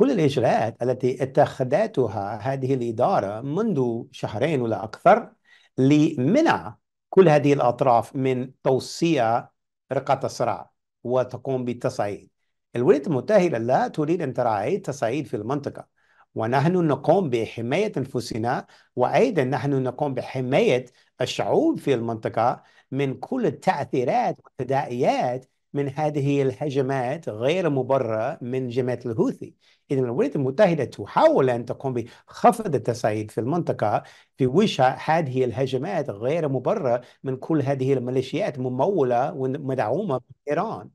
كل الإجراءات التي اتخذتها هذه الإدارة منذ شهرين ولا أكثر لمنع كل هذه الأطراف من توسيع رقة الصراع وتقوم بالتصعيد الولايات المتحدة لا تريد أن ترى أي تصعيد في المنطقة ونحن نقوم بحماية أنفسنا وأيضا نحن نقوم بحماية الشعوب في المنطقة من كل التأثيرات والتداعيات من هذه الهجمات غير مبررة من جماعة الهوثي إذا الولايات المتحدة تحاول أن تقوم بخفض التصعيد في المنطقة في وجه هذه الهجمات غير مبررة من كل هذه الميليشيات ممولة ومدعومة من إيران